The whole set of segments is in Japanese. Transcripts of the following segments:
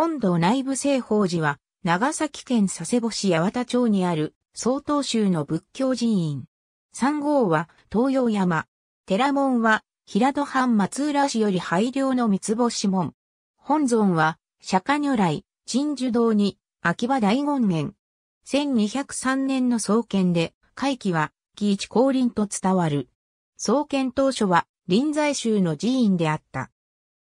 本堂内部聖法寺は、長崎県佐世保市八幡町にある、曹洞宗の仏教寺院。三号は、東洋山。寺門は、平戸藩松浦市より拝領の三つ星門。本尊は、釈迦如来、鎮守堂に、秋葉大権現。1203年の創建で、会期は、木一降臨と伝わる。創建当初は、臨済宗の寺院であった。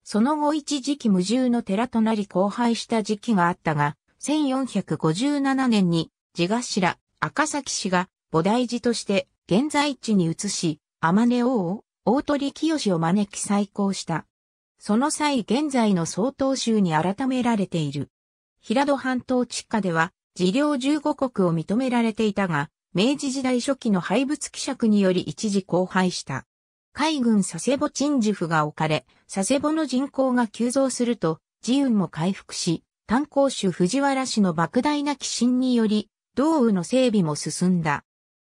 その後一時期無重の寺となり荒廃した時期があったが、1457年に、地頭、赤崎氏が菩提寺として現在地に移し、天音王、大鳥清を招き再興した。その際現在の総統州に改められている。平戸半島地下では、自領15国を認められていたが、明治時代初期の廃仏希釈により一時荒廃した。海軍佐世保鎮守府が置かれ、佐世保の人口が急増すると、自運も回復し、炭鉱主藤原氏の莫大な寄進により、道雨の整備も進んだ。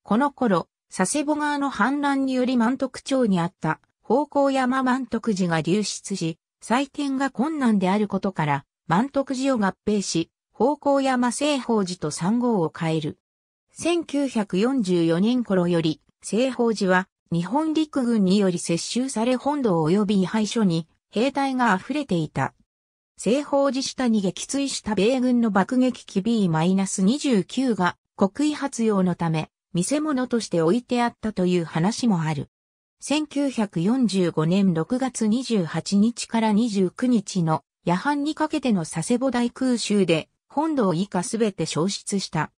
この頃、佐世保川の氾濫により満徳町にあった方向山満徳寺が流出し、再建が困難であることから、満徳寺を合併し、方向山西宝寺と三号を変える。1944年頃より、西宝寺は日本陸軍により接収され本土及び位牌所に兵隊が溢れていた。西方寺下に撃墜した米軍の爆撃機 B-29 が国威発揚のため見せ物として置いてあったという話もある。1945年6月28日から29日の夜半にかけての佐世保大空襲で本土以下すべて消失した。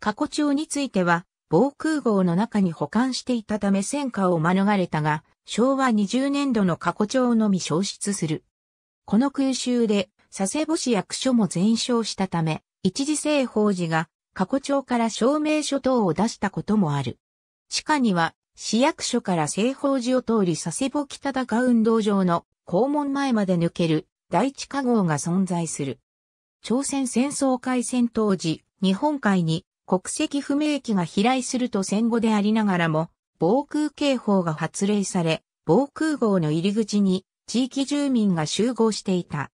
過去帳については防空壕の中に保管していたため戦火を免れたが、昭和20年度の過去帳のみ消失する。この空襲で佐世保市役所も全焼したため、一時製法寺が過去帳から証明書等を出したこともある。地下には市役所から製法寺を通り佐世保北高運動場の校門前まで抜ける第一下号が存在する。朝鮮戦争開戦当時、日本海に国籍不明機が飛来すると戦後でありながらも、防空警報が発令され、防空壕の入り口に地域住民が集合していた。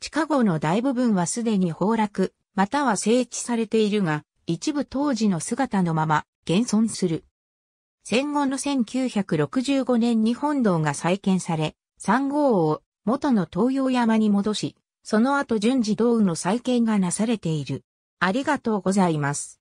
地下壕の大部分はすでに崩落、または整地されているが、一部当時の姿のまま現存する。戦後の1965年に本堂が再建され、3号を元の東洋山に戻し、その後順次道雨の再建がなされている。ありがとうございます。